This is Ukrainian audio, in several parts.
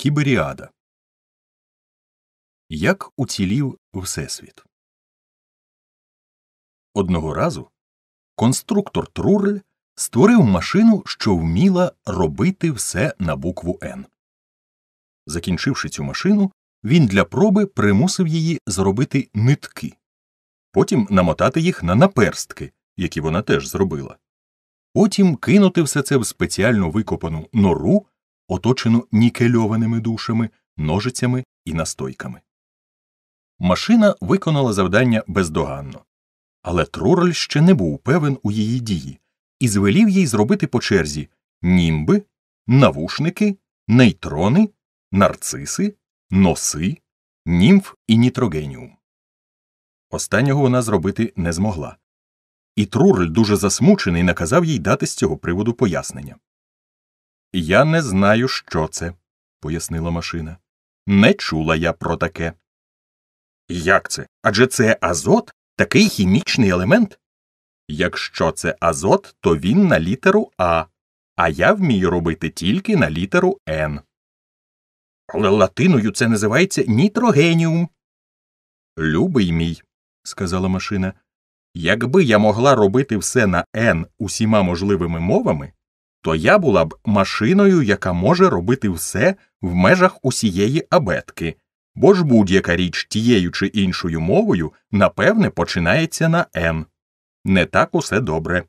Кіберіада Як уцілів Всесвіт. Одного разу конструктор Трурель створив машину, що вміла робити все на букву Н. Закінчивши цю машину, він для проби примусив її зробити нитки, потім намотати їх на наперстки, які вона теж зробила. Потім кинути все це в спеціально викопану нору оточену нікельованими душами, ножицями і настойками. Машина виконала завдання бездоганно, але Трурель ще не був певен у її дії і звелів їй зробити по черзі німби, навушники, нейтрони, нарциси, носи, німф і нітрогеніум. Останнього вона зробити не змогла. І труроль дуже засмучений, наказав їй дати з цього приводу пояснення. Я не знаю, що це, пояснила машина. Не чула я про таке. Як це? Адже це азот такий хімічний елемент? Якщо це азот, то він на літеру А, а я вмію робити тільки на літеру Н. Але латиною це називається нітрогеніум. Любий мій, сказала машина. Якби я могла робити все на Н усіма можливими мовами, то я була б машиною, яка може робити все в межах усієї абетки, бо ж будь-яка річ тією чи іншою мовою, напевне, починається на Н. Не так усе добре.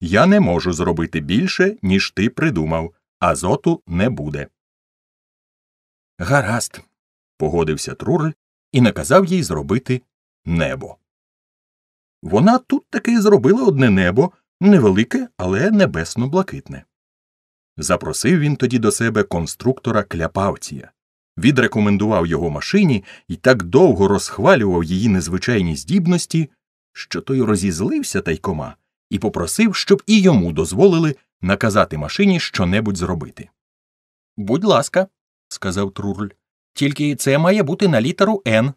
Я не можу зробити більше, ніж ти придумав, азоту не буде. Гаразд. погодився Трурель і наказав їй зробити небо. Вона тут таки зробила одне небо невелике, але небесно блакитне. Запросив він тоді до себе конструктора кляпавція, відрекомендував його машині і так довго розхвалював її незвичайні здібності, що той розізлився тайкома і попросив, щоб і йому дозволили наказати машині щонебудь зробити. Будь ласка, сказав Трурль, тільки це має бути на літеру Н.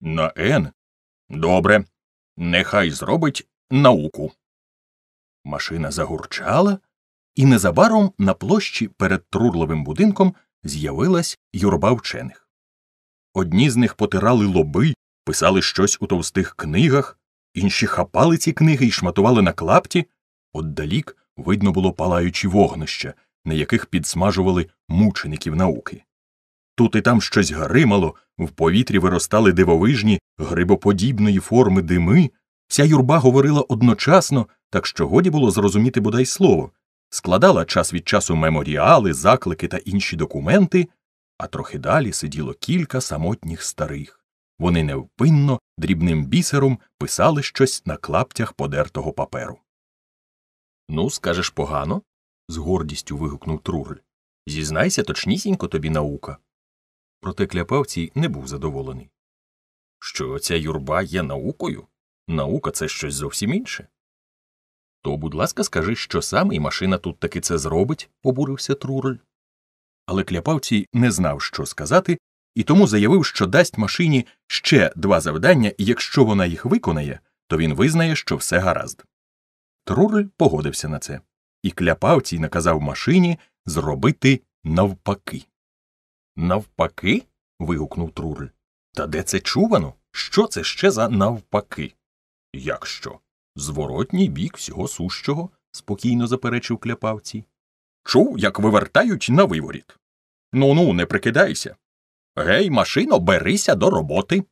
На Н? Добре. Нехай зробить науку. Машина загурчала. І незабаром на площі перед Трурловим будинком з'явилась юрба вчених. Одні з них потирали лоби, писали щось у товстих книгах, інші хапали ці книги і шматували на клапті, отдалік видно було палаючі вогнища, на яких підсмажували мучеників науки. Тут і там щось гримало, в повітрі виростали дивовижні, грибоподібної форми дими, вся юрба говорила одночасно, так що годі було зрозуміти бодай слово складала час від часу меморіали, заклики та інші документи, а трохи далі сиділо кілька самотніх старих. Вони невпинно, дрібним бісером писали щось на клаптях подертого паперу. Ну, скажеш погано? з гордістю вигукнув Трурль. Зізнайся, точнісінько тобі наука. Проте кляпавці не був задоволений. Що ця юрба є наукою? Наука це щось зовсім інше. То, будь ласка, скажи, що саме і машина тут таки це зробить, обурився труроль. Але кляпавці не знав, що сказати, і тому заявив, що дасть машині ще два завдання, і якщо вона їх виконає, то він визнає, що все гаразд. Трурель погодився на це, і кляпавцій наказав машині зробити навпаки. Навпаки? вигукнув Трурель. Та де це чувано? Що це ще за навпаки? Як що? Зворотній бік всього сущого, спокійно заперечив кляпавці. Чув, як вивертають на виворіт. Ну ну, не прикидайся. Гей, машино, берися до роботи.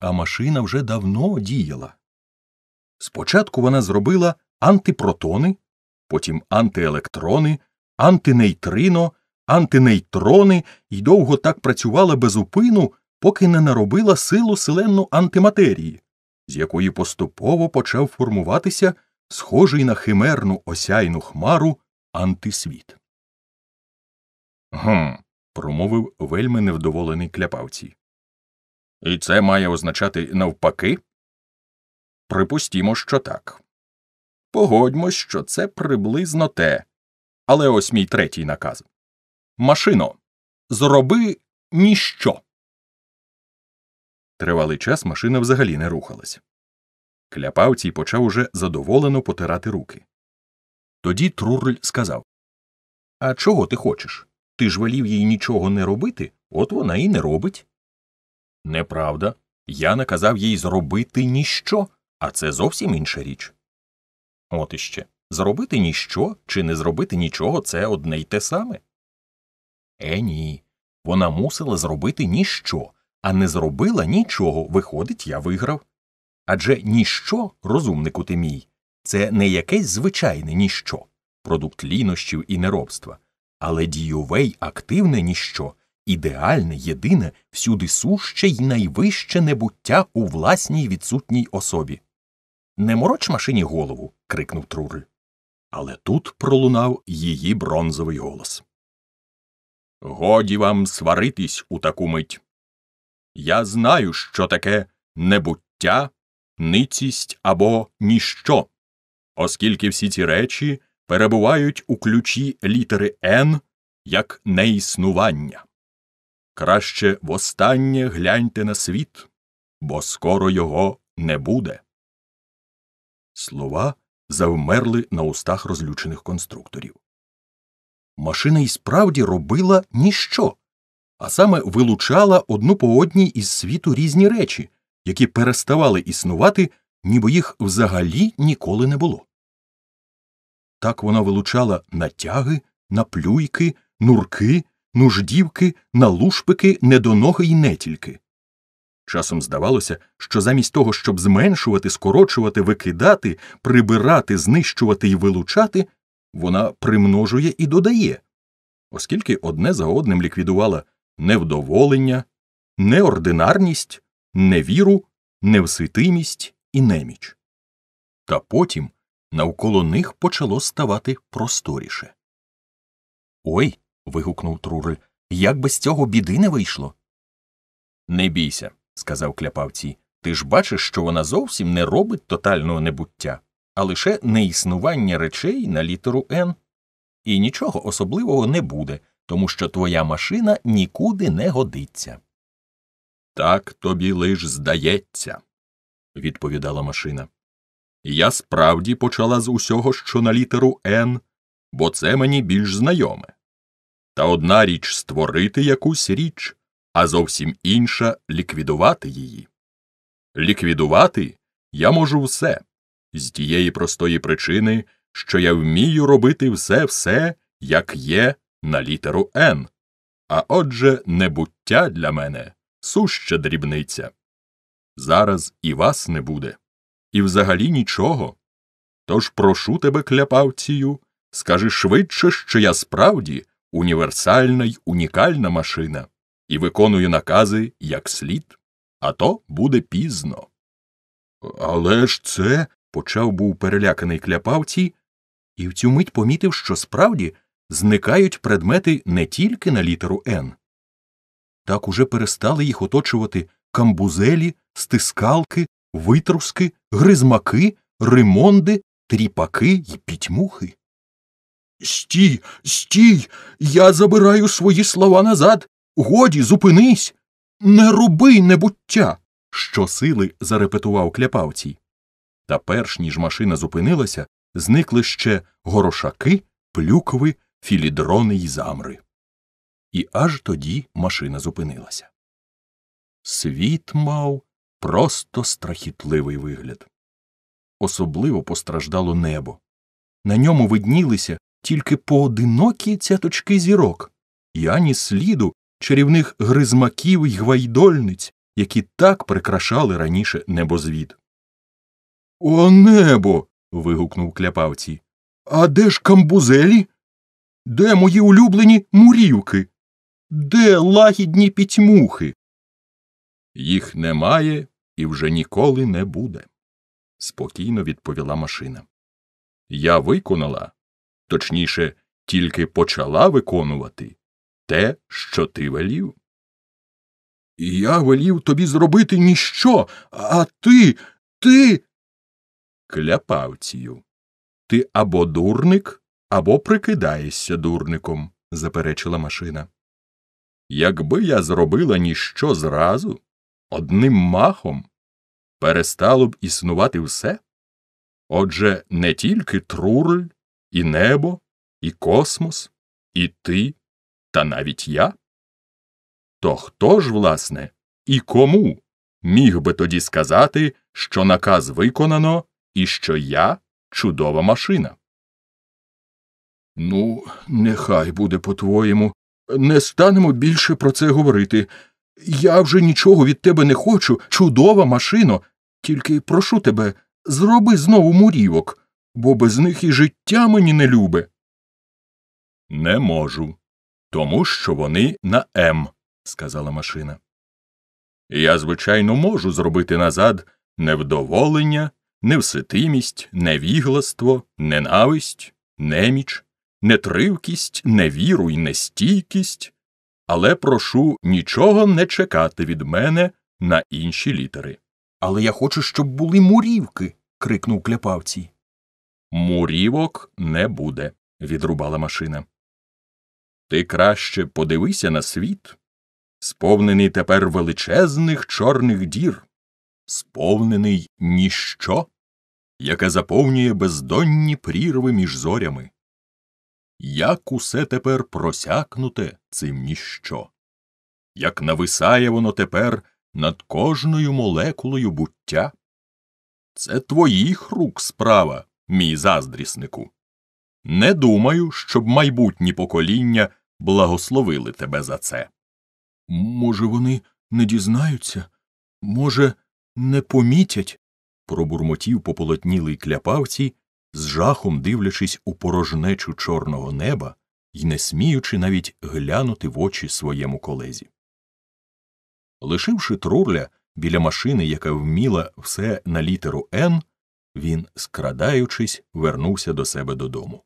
А машина вже давно діяла. Спочатку вона зробила антипротони, потім антиелектрони, антинейтрино, антинейтрони і довго так працювала без упину, поки не наробила силу селенну антиматерії з якої поступово почав формуватися схожий на химерну осяйну хмару антисвіт. Гм. промовив вельми невдоволений кляпавці. І це має означати навпаки? Припустімо, що так. Погодьмо, що це приблизно те. Але ось мій третій наказ Машино, зроби ніщо. Тривалий час машина взагалі не рухалась. Кляпавцій почав уже задоволено потирати руки. Тоді Трурль сказав А чого ти хочеш? Ти ж велів їй нічого не робити, от вона і не робить. Неправда. Я наказав їй зробити ніщо, а це зовсім інша річ. От іще зробити ніщо чи не зробити нічого це одне й те саме. Е, ні. Вона мусила зробити ніщо, а не зробила нічого, виходить, я виграв. Адже ніщо, розумнику ти мій, це не якесь звичайне ніщо, продукт лінощів і неробства, але дійовей активне ніщо, ідеальне, єдине, всюди суще й найвище небуття у власній відсутній особі. Не мороч машині голову. крикнув Трурель. Але тут пролунав її бронзовий голос. Годі вам сваритись у таку мить. Я знаю, що таке небуття, ницість або ніщо, оскільки всі ці речі перебувають у ключі літери Н як неіснування. Краще востаннє гляньте на світ, бо скоро його не буде. Слова завмерли на устах розлючених конструкторів. Машина і справді робила ніщо а саме вилучала одну по одній із світу різні речі, які переставали існувати, ніби їх взагалі ніколи не було. Так вона вилучала натяги, наплюйки, нурки, нуждівки, налушпики, недоноги й нетільки. Часом здавалося, що замість того, щоб зменшувати, скорочувати, викидати, прибирати, знищувати і вилучати, вона примножує і додає, оскільки одне за одним ліквідувала невдоволення, неординарність, невіру, невситимість і неміч. Та потім навколо них почало ставати просторіше. Ой. вигукнув Трурель, як би з цього біди не вийшло. Не бійся, сказав кляпавці. Ти ж бачиш, що вона зовсім не робить тотального небуття, а лише неіснування речей на літеру Н. І нічого особливого не буде, тому що твоя машина нікуди не годиться. Так тобі лиш здається, відповідала машина. Я справді почала з усього, що на літеру Н, бо це мені більш знайоме. Та одна річ створити якусь річ, а зовсім інша ліквідувати її. Ліквідувати я можу все з тієї простої причини, що я вмію робити все все, як є на літеру Н, а отже, небуття для мене суща дрібниця. Зараз і вас не буде, і взагалі нічого. Тож прошу тебе, кляпавцію, скажи швидше, що я справді універсальна й унікальна машина, і виконую накази як слід, а то буде пізно. Але ж це. почав був переляканий кляпавці, і в цю мить помітив, що справді зникають предмети не тільки на літеру Н. Так уже перестали їх оточувати камбузелі, стискалки, витруски, гризмаки, римонди, тріпаки й пітьмухи. Стій, стій, я забираю свої слова назад. Годі, зупинись. Не роби небуття. щосили зарепетував кляпавцій. Та перш ніж машина зупинилася, зникли ще горошаки, плюкови філідрони й замри. І аж тоді машина зупинилася. Світ мав просто страхітливий вигляд. Особливо постраждало небо. На ньому виднілися тільки поодинокі цяточки зірок, і ані сліду чарівних гризмаків й гвайдольниць, які так прикрашали раніше небозвід. О небо. вигукнув кляпавці. А де ж камбузелі? Де мої улюблені мурівки? Де лагідні пітьмухи? Їх немає і вже ніколи не буде, спокійно відповіла машина. Я виконала, точніше, тільки почала виконувати те, що ти велів. Я велів тобі зробити ніщо, а ти, ти. Кляпавцію, ти або дурник, або прикидаєшся дурником, заперечила машина. Якби я зробила ніщо зразу, одним махом перестало б існувати все. Отже, не тільки трурль, і небо, і космос, і ти, та навіть я. То хто ж, власне, і кому міг би тоді сказати, що наказ виконано і що я чудова машина? Ну, нехай буде по-твоєму. Не станемо більше про це говорити. Я вже нічого від тебе не хочу, чудова машино. Тільки прошу тебе, зроби знову мурівок, бо без них і життя мені не любе. Не можу. Тому що вони на М, сказала машина. Я, звичайно, можу зробити назад невдоволення, невситимість, невігластво, ненависть, неміч нетривкість, невіру й нестійкість, але прошу нічого не чекати від мене на інші літери. Але я хочу, щоб були мурівки. крикнув кляпавці. Мурівок не буде, відрубала машина. Ти краще подивися на світ, сповнений тепер величезних чорних дір, сповнений ніщо, яке заповнює бездонні прірви між зорями як усе тепер просякнуте цим ніщо, як нависає воно тепер над кожною молекулою буття. Це твоїх рук справа, мій заздріснику. Не думаю, щоб майбутні покоління благословили тебе за це. Може, вони не дізнаються, може, не помітять, пробурмотів пополотнілий кляпавці з жахом дивлячись у порожнечу чорного неба і не сміючи навіть глянути в очі своєму колезі. Лишивши трурля біля машини, яка вміла все на літеру Н, він, скрадаючись, вернувся до себе додому.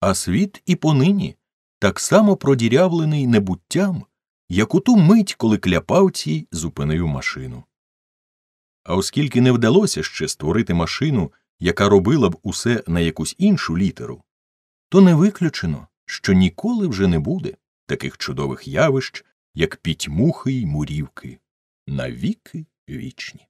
А світ і понині так само продірявлений небуттям, як у ту мить, коли кляпавцій зупинив машину. А оскільки не вдалося ще створити машину, яка робила б усе на якусь іншу літеру, то не виключено, що ніколи вже не буде таких чудових явищ, як пітьмухи й мурівки навіки вічні.